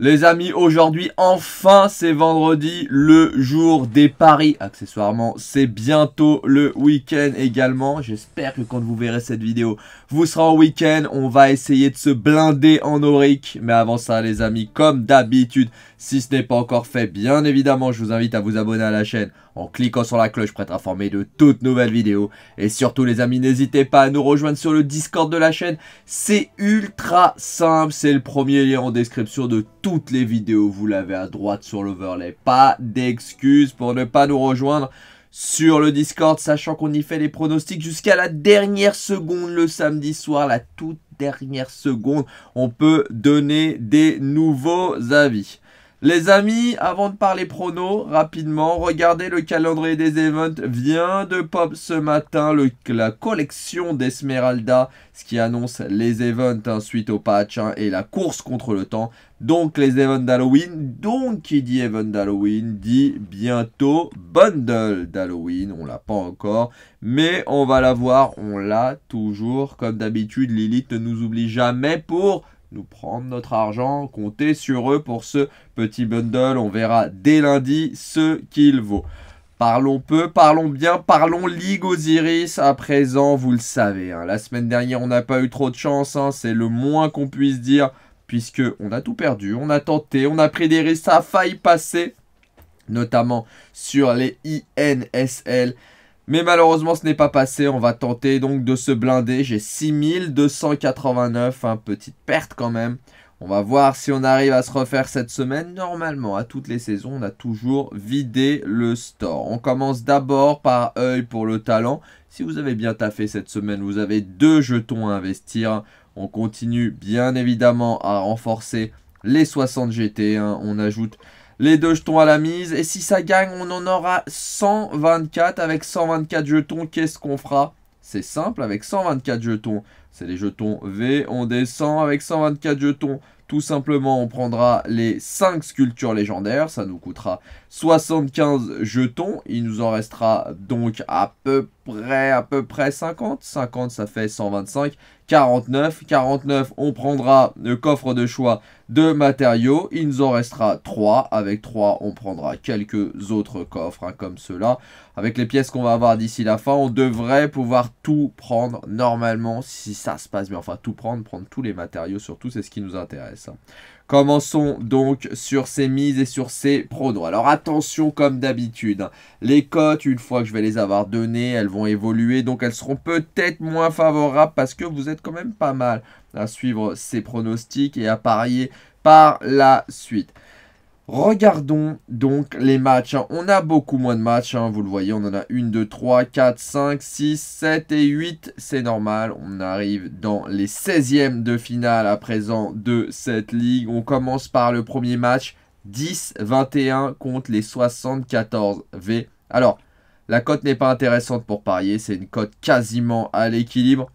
les amis, aujourd'hui, enfin, c'est vendredi, le jour des paris. Accessoirement, c'est bientôt le week-end également. J'espère que quand vous verrez cette vidéo, vous serez au week-end. On va essayer de se blinder en auric. Mais avant ça, les amis, comme d'habitude, si ce n'est pas encore fait, bien évidemment, je vous invite à vous abonner à la chaîne en cliquant sur la cloche pour être informé de toutes nouvelles vidéos. Et surtout les amis, n'hésitez pas à nous rejoindre sur le Discord de la chaîne. C'est ultra simple, c'est le premier lien en description de toutes les vidéos. Vous l'avez à droite sur l'overlay. Pas d'excuses pour ne pas nous rejoindre sur le Discord, sachant qu'on y fait les pronostics jusqu'à la dernière seconde le samedi soir, la toute dernière seconde. On peut donner des nouveaux avis. Les amis, avant de parler prono, rapidement, regardez le calendrier des events vient de pop ce matin, la collection d'Esmeralda, ce qui annonce les events Ensuite hein, suite au patch hein, et la course contre le temps. Donc les events d'Halloween, donc qui dit event d'Halloween dit bientôt bundle d'Halloween, on l'a pas encore, mais on va l'avoir, on l'a toujours, comme d'habitude, Lilith ne nous oublie jamais pour nous prendre notre argent. compter sur eux pour ce petit bundle. On verra dès lundi ce qu'il vaut. Parlons peu, parlons bien, parlons Ligue Osiris à présent, vous le savez. Hein. La semaine dernière, on n'a pas eu trop de chance, hein. c'est le moins qu'on puisse dire, puisque on a tout perdu, on a tenté, on a pris des risques, ça a failli passer, notamment sur les INSL. Mais malheureusement, ce n'est pas passé. On va tenter donc de se blinder. J'ai 6289, hein, petite perte quand même. On va voir si on arrive à se refaire cette semaine. Normalement, à toutes les saisons, on a toujours vidé le store. On commence d'abord par œil pour le talent. Si vous avez bien taffé cette semaine, vous avez deux jetons à investir. On continue bien évidemment à renforcer les 60 GT. On ajoute les deux jetons à la mise. Et si ça gagne, on en aura 124. Avec 124 jetons, qu'est-ce qu'on fera C'est simple, avec 124 jetons, c'est les jetons V, on descend avec 124 jetons. Tout simplement, on prendra les 5 sculptures légendaires, ça nous coûtera 75 jetons. Il nous en restera donc à peu près, à peu près 50. 50, ça fait 125. 49. 49, on prendra le coffre de choix de matériaux. Il nous en restera 3. Avec 3, on prendra quelques autres coffres hein, comme ceux-là. Avec les pièces qu'on va avoir d'ici la fin, on devrait pouvoir tout prendre normalement si ça se passe bien. Enfin, tout prendre, prendre tous les matériaux surtout, c'est ce qui nous intéresse. Hein. Commençons donc sur ces mises et sur ces pronos. Alors attention comme d'habitude, les cotes, une fois que je vais les avoir données, elles vont évoluer, donc elles seront peut-être moins favorables parce que vous êtes quand même pas mal à suivre ces pronostics et à parier par la suite. Regardons donc les matchs. Hein. On a beaucoup moins de matchs, hein, vous le voyez, on en a 1, 2, 3, 4, 5, 6, 7 et 8. C'est normal, on arrive dans les 16e de finale à présent de cette ligue. On commence par le premier match, 10-21 contre les 74V. Alors, la cote n'est pas intéressante pour parier, c'est une cote quasiment à l'équilibre.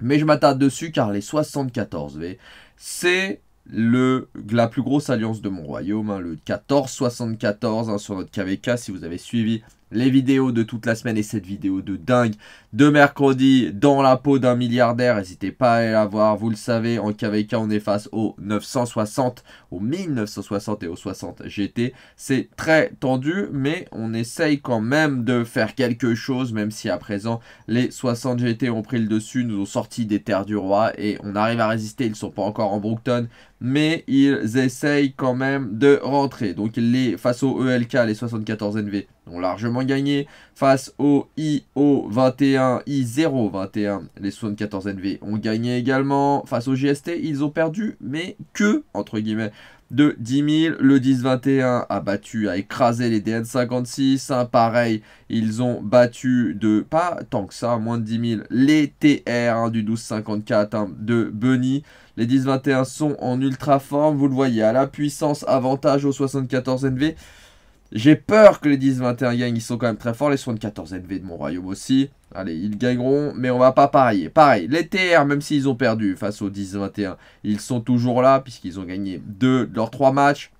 Mais je m'attarde dessus car les 74V, c'est le, la plus grosse alliance de mon royaume, hein, le 1474 hein, sur notre KVK, si vous avez suivi les vidéos de toute la semaine et cette vidéo de dingue de mercredi dans la peau d'un milliardaire. N'hésitez pas à aller la voir, vous le savez, en KVK on est face au 960, au 1960 et au 60 GT. C'est très tendu, mais on essaye quand même de faire quelque chose, même si à présent les 60 GT ont pris le dessus, nous ont sorti des terres du roi et on arrive à résister. Ils ne sont pas encore en Brookton, mais ils essayent quand même de rentrer. Donc les face au ELK, les 74 NV ont largement gagné. Face au IO21, I021, les 74NV ont gagné également. Face au GST, ils ont perdu, mais que, entre guillemets, de 10 000. Le 1021 a battu, a écrasé les DN56. Hein, pareil, ils ont battu de, pas tant que ça, moins de 10 000, les TR hein, du 1254 hein, de Bunny. Les 1021 sont en ultra forme, vous le voyez, à la puissance, avantage aux 74 NV. J'ai peur que les 10-21 gagnent. Ils sont quand même très forts. Les 74 NV de mon royaume aussi. Allez, ils gagneront, mais on va pas parier. Pareil, les TR, même s'ils ont perdu face aux 10-21, ils sont toujours là, puisqu'ils ont gagné deux de leurs trois matchs.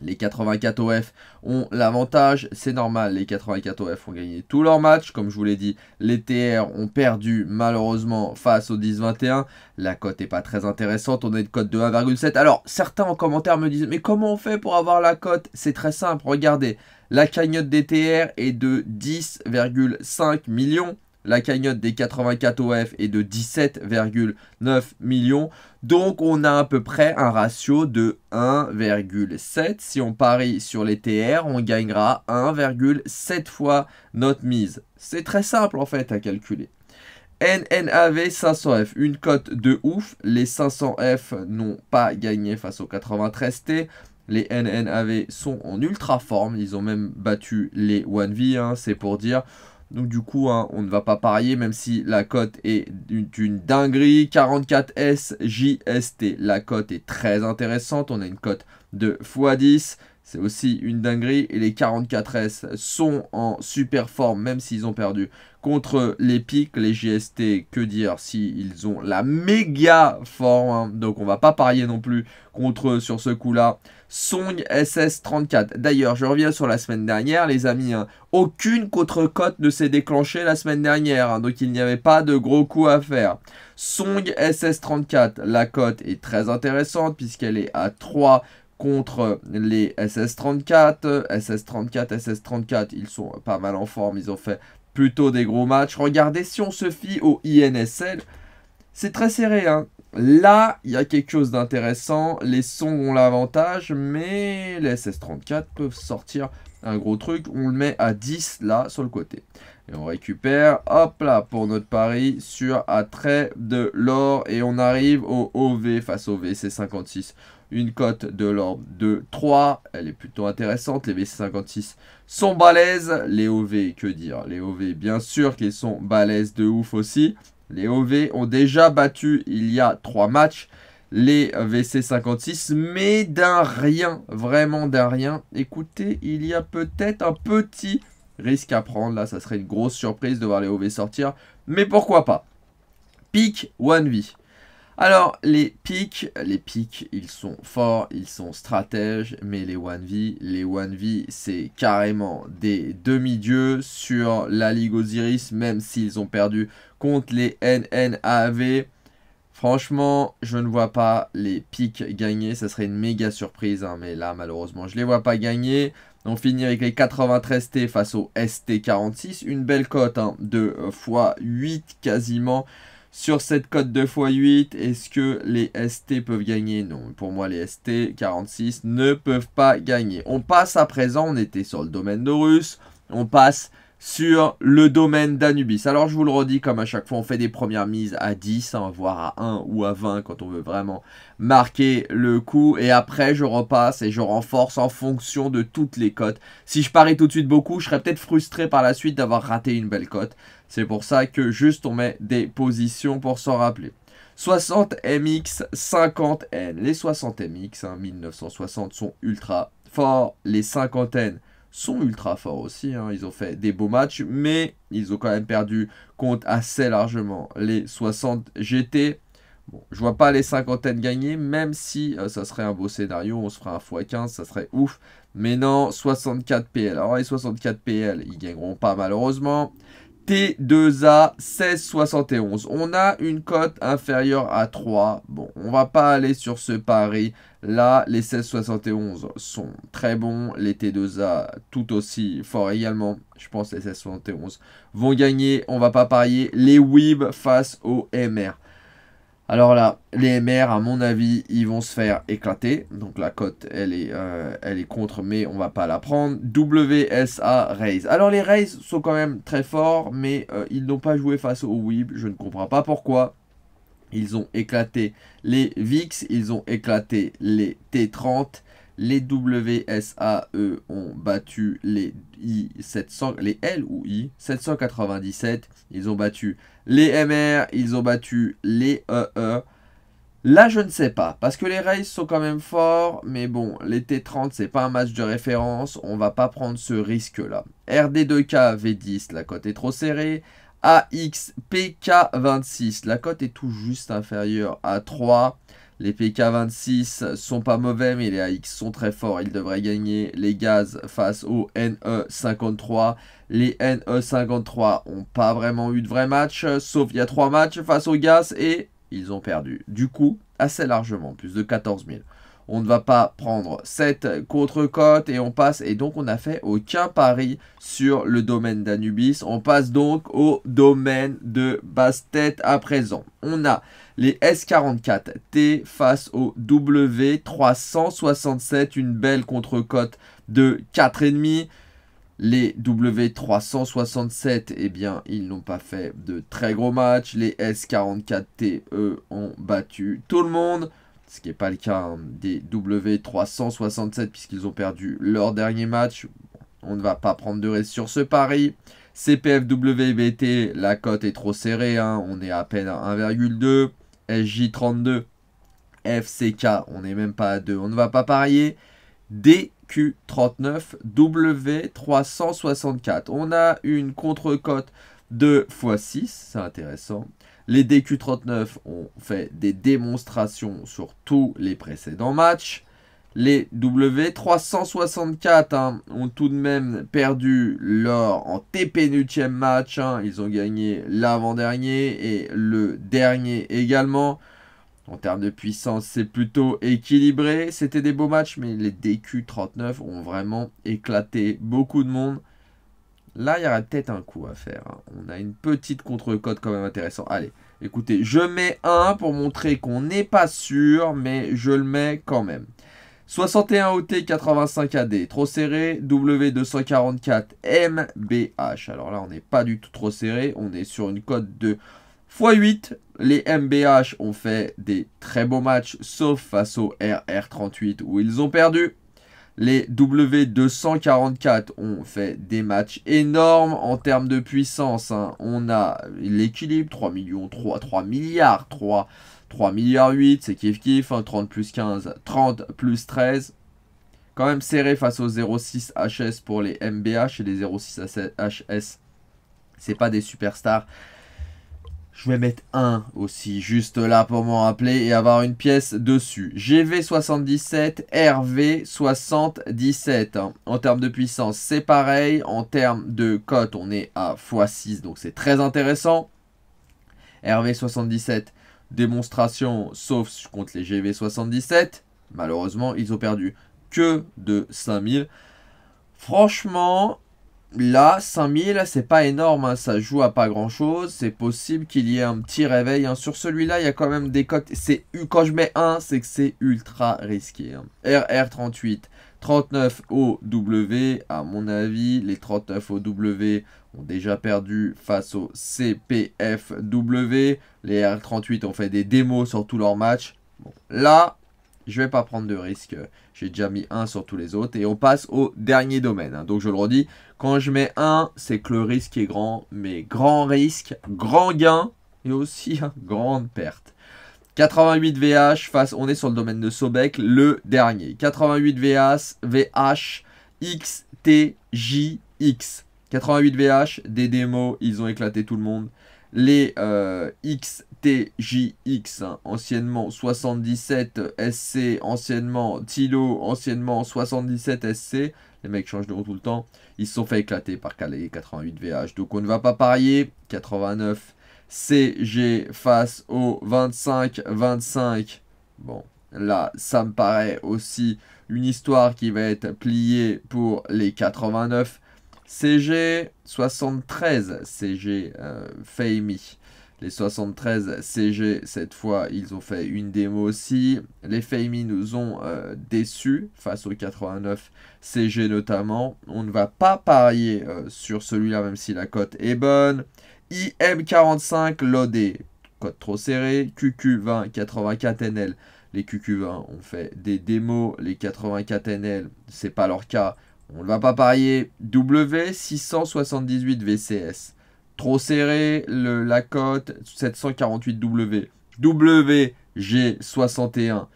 Les 84 OF ont l'avantage, c'est normal, les 84 OF ont gagné tous leurs matchs. Comme je vous l'ai dit, les TR ont perdu malheureusement face au 10-21. La cote n'est pas très intéressante, on a de cote de 1,7. Alors certains en commentaire me disent, mais comment on fait pour avoir la cote C'est très simple, regardez, la cagnotte des TR est de 10,5 millions. La cagnotte des 84 OF est de 17,9 millions. Donc on a à peu près un ratio de 1,7. Si on parie sur les TR, on gagnera 1,7 fois notre mise. C'est très simple en fait à calculer. NNAV 500F, une cote de ouf. Les 500F n'ont pas gagné face aux 93T. Les NNAV sont en ultra forme. Ils ont même battu les 1V, hein, c'est pour dire. Donc du coup, hein, on ne va pas parier, même si la cote est d'une dinguerie. 44S JST, la cote est très intéressante. On a une cote de x10. C'est aussi une dinguerie. Et les 44S sont en super forme, même s'ils ont perdu contre les pics, les GST, que dire s'ils ils ont la méga forme. Hein. donc on va pas parier non plus contre eux sur ce coup-là. Song SS34. D'ailleurs, je reviens sur la semaine dernière, les amis. Hein. aucune contre-cote ne s'est déclenchée la semaine dernière. Hein. donc il n'y avait pas de gros coup à faire. Song SS34. La cote est très intéressante puisqu'elle est à 3 contre les SS34, SS34, SS34, ils sont pas mal en forme, ils ont fait plutôt des gros matchs. Regardez, si on se fie au INSL, c'est très serré. Hein. Là, il y a quelque chose d'intéressant. Les sons ont l'avantage, mais les SS34 peuvent sortir un gros truc. On le met à 10 là sur le côté. Et on récupère, hop là, pour notre pari, sur attrait de l'or. Et on arrive au OV face au VC56. Une cote de l'or de 3, elle est plutôt intéressante. Les VC56 sont balèzes. Les OV, que dire Les OV, bien sûr qu'ils sont balèzes de ouf aussi. Les OV ont déjà battu il y a 3 matchs les VC56, mais d'un rien, vraiment d'un rien. Écoutez, il y a peut-être un petit risque à prendre. Là, ça serait une grosse surprise de voir les OV sortir. Mais pourquoi pas Pique 1 V. Alors, les pics, les pics, ils sont forts, ils sont stratèges, mais les 1v, les 1v, c'est carrément des demi-dieux sur la Ligue Osiris, même s'ils ont perdu contre les NNAV. Franchement, je ne vois pas les pics gagner, ça serait une méga surprise, hein, mais là, malheureusement, je ne les vois pas gagner. On finit avec les 93T face au ST46. Une belle cote hein, de x8 quasiment. Sur cette cote de x8, est-ce que les ST peuvent gagner Non, pour moi les ST46 ne peuvent pas gagner. On passe à présent, on était sur le domaine de Russe. On passe sur le domaine d'Anubis. Alors je vous le redis, comme à chaque fois, on fait des premières mises à 10, hein, voire à 1 ou à 20 quand on veut vraiment marquer le coup. Et après, je repasse et je renforce en fonction de toutes les cotes. Si je parie tout de suite beaucoup, je serais peut-être frustré par la suite d'avoir raté une belle cote. C'est pour ça que juste on met des positions pour s'en rappeler. 60 MX, 50 N. Les 60 MX, 1960, sont ultra forts. Les 50 N sont ultra forts aussi. Hein. Ils ont fait des beaux matchs, mais ils ont quand même perdu compte assez largement. Les 60 GT, bon, je vois pas les cinquantaines gagnées. même si euh, ça serait un beau scénario, on se ferait un x15, ça serait ouf. Mais non, 64 PL. Alors les 64 PL, ils gagneront pas malheureusement. T2A 1671. On a une cote inférieure à 3. Bon, on va pas aller sur ce pari. Là, les 1671 sont très bons. Les T2A tout aussi forts également. Je pense que les 1671 vont gagner. On va pas parier les WIB face au MR. Alors là, les MR, à mon avis, ils vont se faire éclater. Donc la cote, elle, est, euh, elle est contre, mais on va pas la prendre. WSA Rays. Alors les Rays sont quand même très forts, mais euh, ils n'ont pas joué face au WIB. Je ne comprends pas pourquoi. Ils ont éclaté les VIX, ils ont éclaté les T30. Les WSAE ont battu les, I 700, les L ou I 797. Ils ont battu les MR, ils ont battu les EE. E. Là, je ne sais pas, parce que les Rays sont quand même forts, mais bon, les T30, c'est pas un match de référence, on va pas prendre ce risque-là. RD2K V10, la cote est trop serrée. axpk 26 la cote est tout juste inférieure à 3. Les PK26 sont pas mauvais, mais les AX sont très forts. Ils devraient gagner les gaz face aux NE53. Les NE53 ont pas vraiment eu de vrai match. sauf il y a trois matchs face aux gaz et ils ont perdu. Du coup, assez largement, plus de 14 000. On ne va pas prendre cette contre-cote et on passe. Et donc, on n'a fait aucun pari sur le domaine d'Anubis. On passe donc au domaine de Bastet à présent. On a les S44T face au W367, une belle contre-cote de 4,5. Les W367, eh bien, ils n'ont pas fait de très gros matchs. Les S44T, eux, ont battu tout le monde. Ce qui n'est pas le cas hein, des W367 puisqu'ils ont perdu leur dernier match. On ne va pas prendre de risque sur ce pari. CPFWBT, la cote est trop serrée. Hein. on est à peine à 1,2. SJ32, FCK, on n'est même pas à 2, on ne va pas parier. DQ39, W364. On a une contre-cote de x6, c'est intéressant. Les DQ39 ont fait des démonstrations sur tous les précédents matchs. Les W364 hein, ont tout de même perdu leur en TP-nutième match. Hein. Ils ont gagné l'avant-dernier et le dernier également. En termes de puissance, c'est plutôt équilibré. C'était des beaux matchs, mais les DQ39 ont vraiment éclaté beaucoup de monde. Là, il y aurait peut-être un coup à faire. Hein. On a une petite contre-cote quand même intéressante. Allez, écoutez, je mets un pour montrer qu'on n'est pas sûr, mais je le mets quand même. 61 OT, 85 AD, trop serré. W244 MBH. Alors là, on n'est pas du tout trop serré. On est sur une cote de x8. Les MBH ont fait des très beaux matchs, sauf face au RR38 où ils ont perdu. Les W244 ont fait des matchs énormes en termes de puissance. Hein. On a l'équilibre, 3 millions, 3, 3 milliards, 3 3,8 milliards c'est kiff kiff, 30 hein, plus 15, 30 plus 13. Quand même serré face aux 0,6 HS pour les MBH et les 0,6 HS, c'est pas des superstars. Je vais mettre un aussi, juste là pour m'en rappeler et avoir une pièce dessus. GV77, RV77. En termes de puissance, c'est pareil. En termes de cote, on est à x6, donc c'est très intéressant. RV77, démonstration, sauf contre les GV77. Malheureusement, ils ont perdu que de 5000. Franchement, là, 5000, c'est pas énorme. Hein. Ça joue à pas grand chose. C'est possible qu'il y ait un petit réveil. Hein. Sur celui-là, il y a quand même des cotes. C'est Quand je mets un c'est que c'est ultra risqué. Hein. RR38. 39 OW, à mon avis, les 39 OW ont déjà perdu face au CPFW. Les R38 ont fait des démos sur tous leurs matchs. Bon, là, je vais pas prendre de risque. J'ai déjà mis un sur tous les autres. Et on passe au dernier domaine. Hein. Donc je le redis, quand je mets 1, c'est que le risque est grand. Mais grand risque, grand gain et aussi hein, grande perte. 88 VH face, on est sur le domaine de Sobek, le dernier. 88 VH, VH, XTJX. 88 VH, des démos, ils ont éclaté tout le monde. Les XTJX, euh, anciennement 77 SC, anciennement Tilo, anciennement 77 SC. Les mecs changent de nom tout le temps. Ils se sont fait éclater par Calais 88 VH. Donc on ne va pas parier. 89 CG face au 25-25. Bon, là, ça me paraît aussi une histoire qui va être pliée pour les 89. CG 73, CG euh, Les 73 CG, cette fois, ils ont fait une démo aussi. Les Feimi nous ont euh, déçus face aux 89 CG notamment. On ne va pas parier euh, sur celui-là, même si la cote est bonne. IM45 LOD, Cote trop serré, QQ20, 84NL. Les QQ20 ont fait des démos, les 84NL, c'est pas leur cas. On ne va pas parier. W678 VCS. Trop serré, le, la cote 748W. WG61.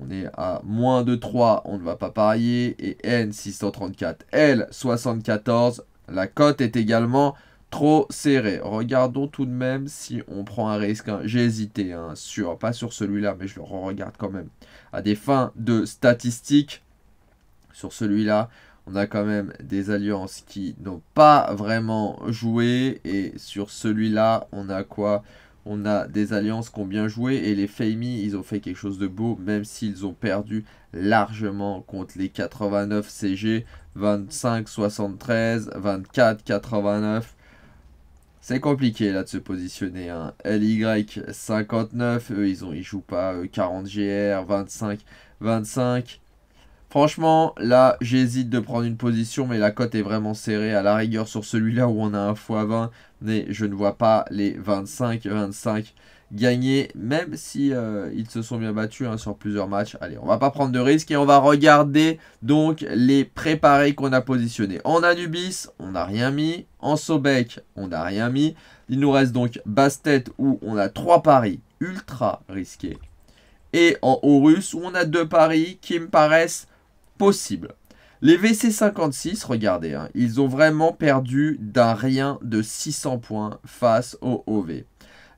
On est à moins de 3, on ne va pas parier. Et N634, L74. La cote est également trop serré. Regardons tout de même si on prend un risque. Hein. J'ai hésité, hein, sur, pas sur celui-là, mais je le regarde quand même. À des fins de statistiques, sur celui-là, on a quand même des alliances qui n'ont pas vraiment joué. Et sur celui-là, on a quoi on a des alliances qui ont bien joué et les Femi, ils ont fait quelque chose de beau, même s'ils ont perdu largement contre les 89 CG, 25, 73, 24, 89. C'est compliqué là de se positionner. Hein. LY 59, eux ils ont ils jouent pas 40 GR, 25, 25. Franchement, là j'hésite de prendre une position, mais la cote est vraiment serrée à la rigueur sur celui-là où on a un x20, mais je ne vois pas les 25, 25 gagner, même si euh, ils se sont bien battus hein, sur plusieurs matchs. Allez, on va pas prendre de risques et on va regarder donc les préparés qu'on a positionnés. En Anubis, on n'a rien mis. En Sobek, on n'a rien mis. Il nous reste donc Bastet où on a trois paris ultra risqués. Et en Horus où on a deux paris qui me paraissent possibles. Les VC56, regardez, hein, ils ont vraiment perdu d'un rien de 600 points face au OV.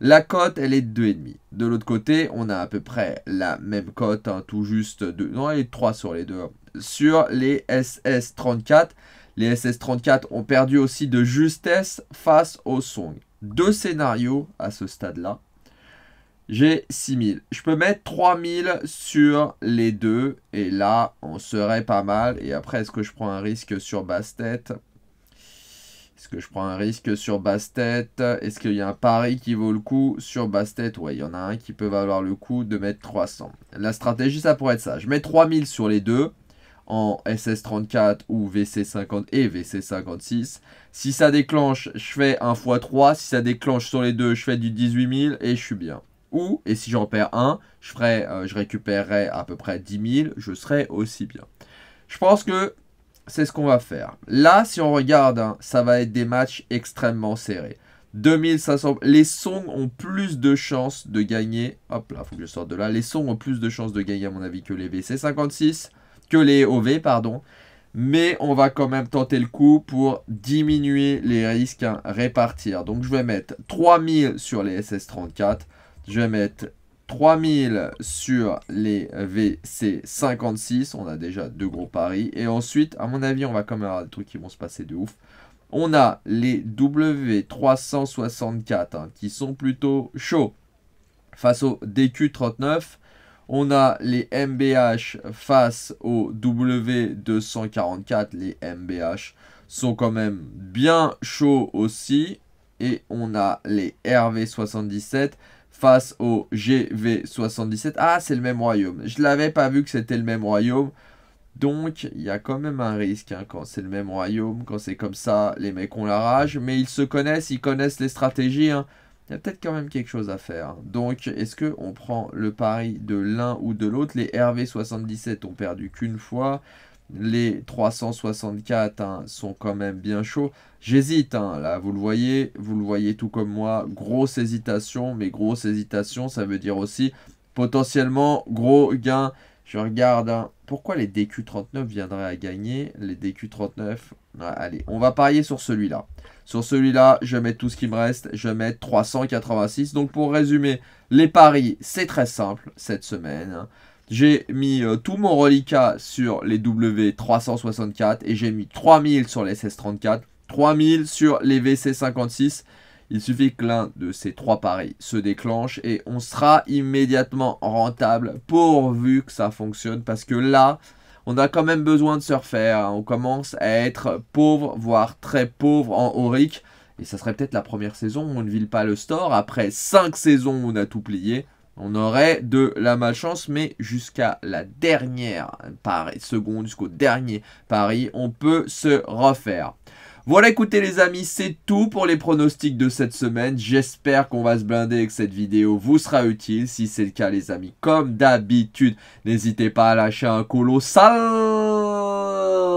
La cote, elle est de 2,5. De l'autre côté, on a à peu près la même cote, hein, tout juste de... Non, elle est 3 sur les deux. Hein. Sur les SS34, les SS34 ont perdu aussi de justesse face au Song. Deux scénarios à ce stade-là. J'ai 6000. Je peux mettre 3000 sur les deux. Et là, on serait pas mal. Et après, est-ce que je prends un risque sur basse est-ce que je prends un risque sur Bastet Est-ce qu'il y a un pari qui vaut le coup sur Bastet Ouais, il y en a un qui peut valoir le coup de mettre 300. La stratégie, ça pourrait être ça. Je mets 3000 sur les deux en SS34 ou VC50 et VC56. Si ça déclenche, je fais 1 x 3. Si ça déclenche sur les deux, je fais du 18 et je suis bien. Ou, et si j'en perds un, je, ferai, euh, je récupérerai à peu près 10 000, je serai aussi bien. Je pense que c'est ce qu'on va faire. Là, si on regarde, hein, ça va être des matchs extrêmement serrés. 2500. Les Song ont plus de chances de gagner. Hop là, faut que je sorte de là. Les Song ont plus de chances de gagner, à mon avis, que les VC56. Que les OV, pardon. Mais on va quand même tenter le coup pour diminuer les risques, hein, répartir. Donc je vais mettre 3000 sur les SS34. Je vais mettre 3000 sur les VC56. On a déjà deux gros paris. Et ensuite, à mon avis, on va quand même avoir des trucs qui vont se passer de ouf. On a les W364 hein, qui sont plutôt chauds face au DQ39. On a les MBH face au W244. Les MBH sont quand même bien chauds aussi. Et on a les RV77 face au GV77. Ah, c'est le même royaume. Je l'avais pas vu que c'était le même royaume. Donc, il y a quand même un risque hein, quand c'est le même royaume, quand c'est comme ça, les mecs ont la rage. Mais ils se connaissent, ils connaissent les stratégies. Hein. Il y a peut-être quand même quelque chose à faire. Donc, est-ce qu'on prend le pari de l'un ou de l'autre Les RV77 ont perdu qu'une fois. Les 364 hein, sont quand même bien chauds. J'hésite, hein, là, vous le voyez, vous le voyez tout comme moi. Grosse hésitation, mais grosse hésitation, ça veut dire aussi potentiellement gros gain. Je regarde, hein. pourquoi les DQ39 viendraient à gagner Les DQ39, ah, allez, on va parier sur celui-là. Sur celui-là, je mets tout ce qui me reste, je mets 386. Donc pour résumer, les paris, c'est très simple cette semaine. J'ai mis euh, tout mon reliquat sur les W364 et j'ai mis 3000 sur les SS34, 3000 sur les VC56. Il suffit que l'un de ces trois paris se déclenche et on sera immédiatement rentable pourvu que ça fonctionne parce que là, on a quand même besoin de se refaire. Hein. On commence à être pauvre, voire très pauvre en Auric. Et ça serait peut-être la première saison où on ne ville pas le store après 5 saisons où on a tout plié on aurait de la malchance, mais jusqu'à la dernière seconde, jusqu'au dernier pari, on peut se refaire. Voilà, écoutez les amis, c'est tout pour les pronostics de cette semaine. J'espère qu'on va se blinder et que cette vidéo vous sera utile. Si c'est le cas les amis, comme d'habitude, n'hésitez pas à lâcher un colossal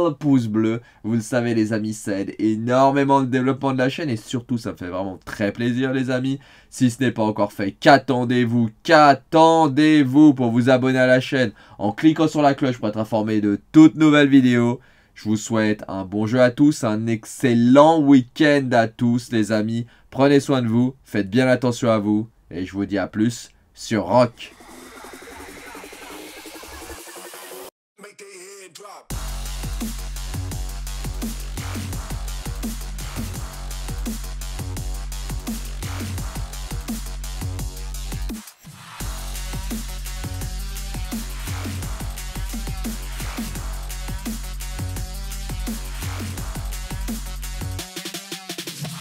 pouce bleu. Vous le savez les amis, ça aide énormément le développement de la chaîne et surtout ça me fait vraiment très plaisir les amis. Si ce n'est pas encore fait, qu'attendez-vous Qu'attendez-vous pour vous abonner à la chaîne en cliquant sur la cloche pour être informé de toutes nouvelles vidéos je vous souhaite un bon jeu à tous, un excellent week-end à tous les amis. Prenez soin de vous, faites bien attention à vous et je vous dis à plus sur Rock.